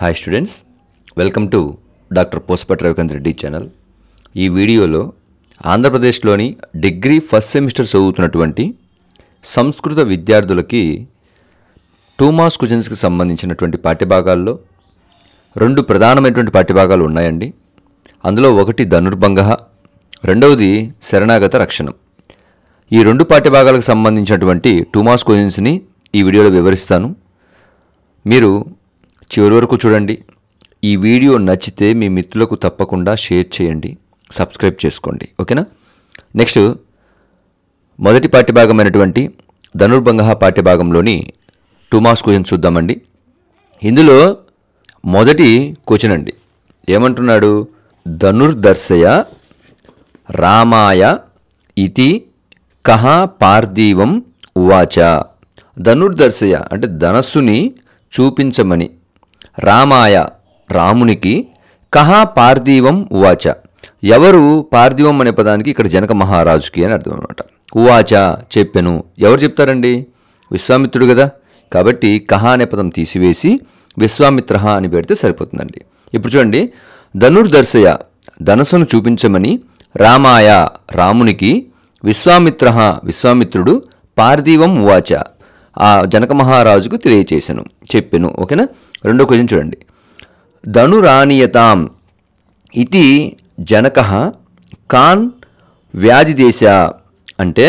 hi students welcome to doctor పోస్పట్ Ravikanth Reddy channel ఈ వీడియోలో ఆంధ్రప్రదేశ్లోని డిగ్రీ ఫస్ట్ సెమిస్టర్ చదువుతున్నటువంటి సంస్కృత విద్యార్థులకి టూ మార్క్స్ క్వశ్చన్స్కి సంబంధించినటువంటి పాఠ్యభాగాల్లో రెండు ప్రధానమైనటువంటి పాఠ్యభాగాలు ఉన్నాయండి అందులో ఒకటి ధనుర్భంగ రెండవది శరణాగత రక్షణం ఈ రెండు పాఠ్యభాగాలకు సంబంధించినటువంటి టూ మార్క్స్ క్వశ్చన్స్ని ఈ వీడియోలో వివరిస్తాను మీరు చివరి వరకు చూడండి ఈ వీడియో నచ్చితే మీ మిత్రులకు తప్పకుండా షేర్ చేయండి సబ్స్క్రైబ్ చేసుకోండి ఓకేనా నెక్స్ట్ మొదటి పాఠ్యభాగమైనటువంటి ధనుర్భంగ పాఠ్యభాగంలోని టూ మార్క్స్ క్వశ్చన్ చూద్దామండి ఇందులో మొదటి క్వశ్చన్ అండి ఏమంటున్నాడు ధనుర్దర్శయ రామాయ ఇతి కహ పార్థివం ఉవాచ ధనుర్దర్శయ అంటే ధనస్సుని చూపించమని రామాయ రామునికి కహా పార్థివం ఉవాచ ఎవరు పార్థివం అనే పదానికి ఇక్కడ జనక మహారాజుకి అని అర్థం అనమాట ఉవాచ చెప్పెను ఎవరు చెప్తారండి విశ్వామిత్రుడు కదా కాబట్టి కహా అనే పదం తీసివేసి విశ్వామిత్ర అని పెడితే సరిపోతుందండి ఇప్పుడు చూడండి ధనుర్దర్శయ ధనసును చూపించమని రామాయ రామునికి విశ్వామిత్ర విశ్వామిత్రుడు పార్థివం ఉవాచ ఆ జనక మహారాజుకు తెలియచేశాను చెప్పాను ఓకేనా రెండో క్వశ్చన్ చూడండి ధనురాణీయతాం ఇది జనక కాన్ వ్యాధి దేశ అంటే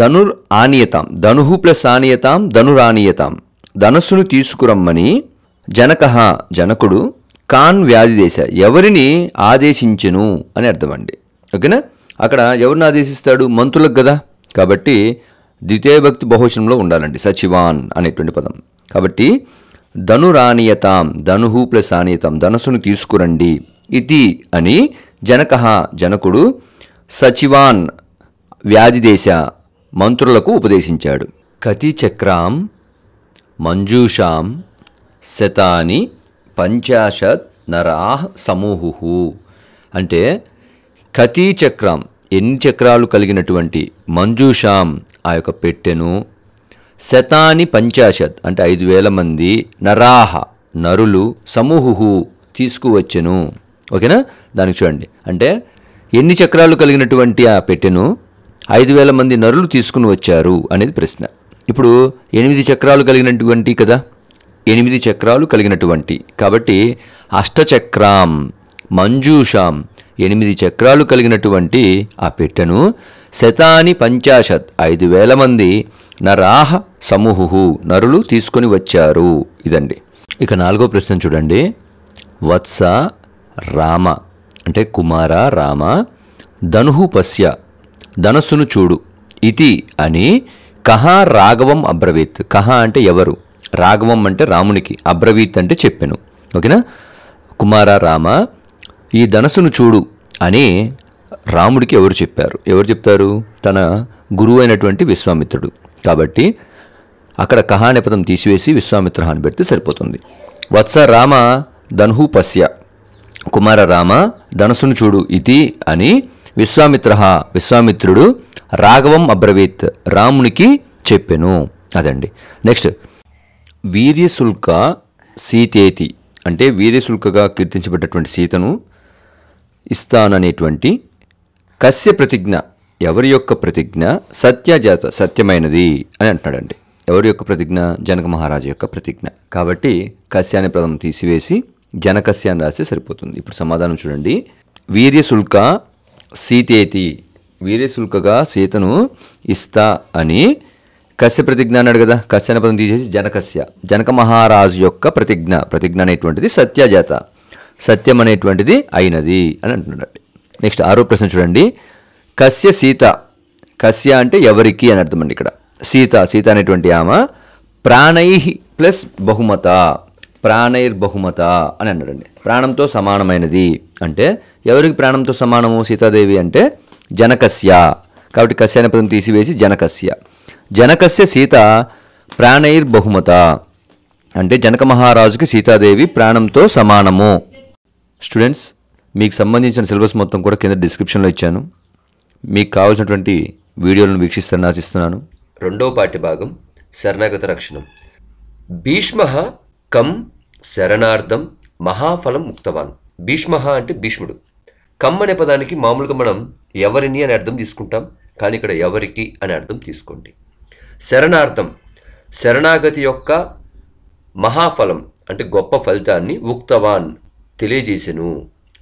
ధనుర్ ఆనీయతాం ధనుహు ప్లస్ ఆనీయతాం ధనురానీయతాం ధనస్సును తీసుకురమ్మని జనక జనకుడు కాన్ వ్యాధి దేశ ఎవరిని ఆదేశించను అని అర్థమండి ఓకేనా అక్కడ ఎవరిని ఆదేశిస్తాడు మంత్రులకు కదా కాబట్టి ద్వితీయ భక్తి బహుశంలో ఉండాలండి సచివాన్ అనేటువంటి పదం కాబట్టి రానియతాం ధనుహు ప్లస్ ఆనీయతాం ధనసును తీసుకురండి ఇది అని జనక జనకుడు సచివాన్ వ్యాధిదేశ మంత్రులకు ఉపదేశించాడు చక్రాం మంజూషాం శతాని పంచాశత్ నరాహ్ సమూహు అంటే చక్రం ఎన్ని చక్రాలు కలిగినటువంటి మంజూషాం ఆ యొక్క పెట్టెను శతాని పంచాశత్ అంటే ఐదు వేల మంది నరాహ నరులు సమూహు తీసుకువచ్చెను ఓకేనా దానికి చూడండి అంటే ఎన్ని చక్రాలు కలిగినటువంటి ఆ పెట్టెను ఐదు వేల మంది నరులు తీసుకుని వచ్చారు అనేది ప్రశ్న ఇప్పుడు ఎనిమిది చక్రాలు కలిగినటువంటి కదా ఎనిమిది చక్రాలు కలిగినటువంటి కాబట్టి అష్టచక్రాం మంజూషాం ఎనిమిది చక్రాలు కలిగినటువంటి ఆ పెట్టెను శతాని పంచాశత్ ఐదు వేల మంది నరాహ సమూహు నరులు తీసుకొని వచ్చారు ఇదండి ఇక నాలుగో ప్రశ్న చూడండి వత్స రామ అంటే కుమార రామ ధనుహు పశ్య ధనస్సును చూడు ఇతి అని కహా రాఘవం అబ్రవీత్ కహా అంటే ఎవరు రాఘవం అంటే రామునికి అబ్రవీత్ అంటే చెప్పాను ఓకేనా కుమార రామ ఈ ధనస్సును చూడు అని రాముడికి ఎవరు చెప్పారు ఎవరు చెప్తారు తన గురువు అయినటువంటి విశ్వామిత్రుడు కాబట్టి అక్కడ కహానిపదం తీసివేసి విశ్వామిత్ర అని పెడితే సరిపోతుంది వత్స రామ ధనుహు పశ్య కుమార రామ ధనసును చూడు ఇది అని విశ్వామిత్ర విశ్వామిత్రుడు రాఘవం అబ్రవీత్ రామునికి చెప్పెను అదండి నెక్స్ట్ వీర్యశుల్క సీతేతి అంటే వీర్యశుల్కగా కీర్తించబడ్డటువంటి సీతను ఇస్తాననేటువంటి కస్య ప్రతిజ్ఞ ఎవరి యొక్క ప్రతిజ్ఞ సత్యజాత సత్యమైనది అని అంటున్నాడండి ఎవరి యొక్క ప్రతిజ్ఞ జనక మహారాజు యొక్క ప్రతిజ్ఞ కాబట్టి కస్యాన్ని ప్రథమం తీసివేసి జనకస్య అని రాస్తే సరిపోతుంది ఇప్పుడు సమాధానం చూడండి వీర్యశుల్క సీతేతి వీర్యశుల్కగా సీతను ఇస్తా అని కస్య ప్రతిజ్ఞ అన్నాడు కదా కస్య అనే పదం తీసేసి జనకస్య జనక మహారాజు యొక్క ప్రతిజ్ఞ ప్రతిజ్ఞ అనేటువంటిది సత్యజాత సత్యం అనేటువంటిది అయినది అని అంటున్నాడు నెక్స్ట్ ఆరో ప్రశ్న చూడండి కస్య సీత కస్య అంటే ఎవరికి అని అర్థం అండి ఇక్కడ సీత సీత అనేటువంటి ఆమె ప్రాణై ప్లస్ బహుమత ప్రాణైర్ బహుమత అని అన్నాడండి ప్రాణంతో సమానమైనది అంటే ఎవరికి ప్రాణంతో సమానము సీతాదేవి అంటే జనకస్య కాబట్టి కస్య అనే పదం తీసివేసి జనకస్య జనకస్య సీత ప్రాణైర్ బహుమత అంటే జనక మహారాజుకి సీతాదేవి ప్రాణంతో సమానము స్టూడెంట్స్ మీకు సంబంధించిన సిలబస్ మొత్తం కూడా కింద డిస్క్రిప్షన్లో ఇచ్చాను మీకు కావాల్సినటువంటి వీడియోలను వీక్షిస్తాను ఆశిస్తున్నాను రెండవ పాఠ్యభాగం భాగం శరణాగత రక్షణం భీష్మ కం శరణార్థం మహాఫలం ముక్తవాన్ భీష్మ అంటే భీష్ముడు కమ్ అనే పదానికి మామూలుగా మనం ఎవరిని అని అర్థం తీసుకుంటాం కానీ ఇక్కడ ఎవరికి అని అర్థం తీసుకోండి శరణార్థం శరణాగతి యొక్క మహాఫలం అంటే గొప్ప ఫలితాన్ని ఉక్తవాన్ తెలియజేసెను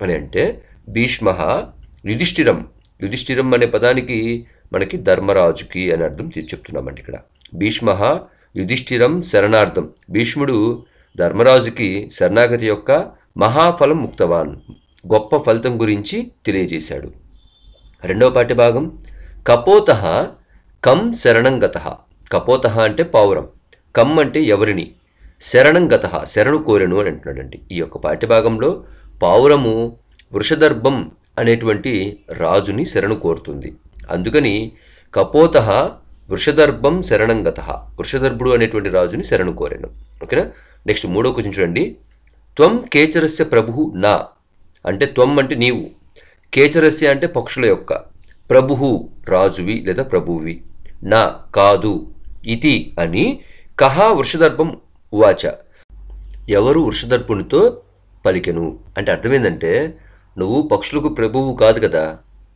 అని అంటే భీష్మ యుధిష్ఠిరం యుధిష్ఠిరం అనే పదానికి మనకి ధర్మరాజుకి అని అర్థం చెప్తున్నామండి ఇక్కడ భీష్మ యుధిష్ఠిరం శరణార్థం భీష్ముడు ధర్మరాజుకి శరణాగతి యొక్క మహాఫలం ముక్తవాన్ గొప్ప ఫలితం గురించి తెలియజేశాడు రెండవ పాటి భాగం కపోత కం శరణంగత కపోత అంటే పావురం కమ్ అంటే ఎవరిని శరణంగత శరణు కోరెను అని అంటున్నాడండి ఈ యొక్క పాఠ్యభాగంలో పావురము వృషదర్భం అనేటువంటి రాజుని శరణు కోరుతుంది అందుకని కపోత వృషదర్భం శరణంగత వృషదర్భుడు అనేటువంటి రాజుని శరణు కోరాను ఓకేనా నెక్స్ట్ మూడో క్వశ్చన్ చూడండి త్వం కేచరస్య ప్రభు నా అంటే త్వం అంటే నీవు కేచరస్య అంటే పక్షుల యొక్క ప్రభువు రాజువి లేదా ప్రభువి నా కాదు ఇది అని కహా వృషదర్భం ఉవాచ ఎవరు వృషదర్పునితో పలికెను అంటే అర్థమేందంటే నువ్వు పక్షులకు ప్రభువు కాదు కదా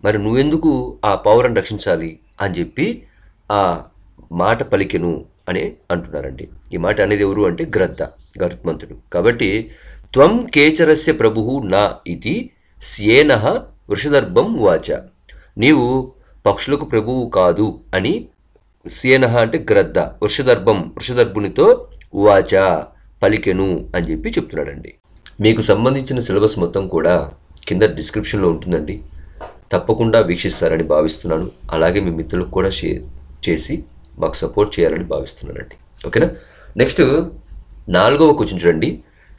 మరి నువ్వెందుకు ఆ పౌరం రక్షించాలి అని చెప్పి ఆ మాట పలికెను అని అంటున్నారండి ఈ మాట అనేది ఎవరు అంటే గ్రద్ద గరుత్మంతుడు కాబట్టి త్వం కేచరస్య ప్రభువు నా ఇది సేన వృషదర్భం వాచ నీవు పక్షులకు ప్రభువు కాదు అని సేన అంటే గ్రద్ద వృషదర్భం వృషదర్భునితో వాచ పలికెను అని చెప్పి చెప్తున్నాడండి మీకు సంబంధించిన సిలబస్ మొత్తం కూడా కింద డిస్క్రిప్షన్లో ఉంటుందండి తప్పకుండా వీక్షిస్తారని భావిస్తున్నాను అలాగే మీ మిత్రులకు కూడా షేర్ చేసి మాకు సపోర్ట్ చేయాలని భావిస్తున్నానండి ఓకేనా నెక్స్ట్ నాలుగవ క్వశ్చన్ చూడండి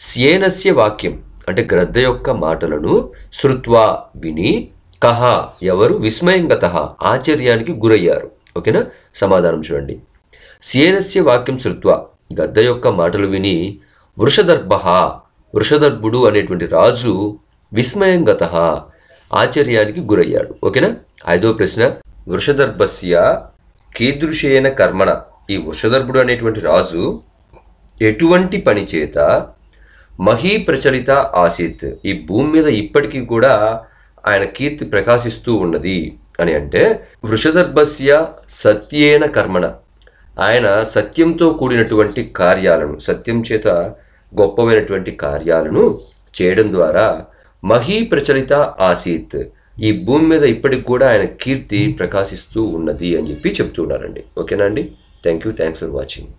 సేనస్య వాక్యం అంటే గ్రద్ద యొక్క మాటలను శృత్వా విని కహ ఎవరు విస్మయంగత ఆశ్చర్యానికి గురయ్యారు ఓకేనా సమాధానం చూడండి సేనస్య వాక్యం శృత్వా గద్ద యొక్క మాటలు విని వృషదర్భ వృషదర్భుడు అనేటువంటి రాజు విస్మయంగత ఆశ్చర్యానికి గురయ్యాడు ఓకేనా ఐదో ప్రశ్న వృషదర్భస్య కీదృశేన కర్మణ ఈ వృషదర్భుడు అనేటువంటి రాజు ఎటువంటి పని చేత మహీ ప్రచలిత ఆసీత్ ఈ భూమి మీద ఇప్పటికీ కూడా ఆయన కీర్తి ప్రకాశిస్తూ ఉన్నది అని అంటే వృషదర్భస్య సత్యేన కర్మణ ఆయన సత్యంతో కూడినటువంటి కార్యాలను సత్యం చేత గొప్పమైనటువంటి కార్యాలను చేయడం ద్వారా మహీ ప్రచలిత ఆసీత్ ఈ భూమి మీద ఇప్పటికి కూడా ఆయన కీర్తి ప్రకాశిస్తూ ఉన్నది అని చెప్పి చెప్తున్నారండి ఓకేనా అండి thank you thanks for watching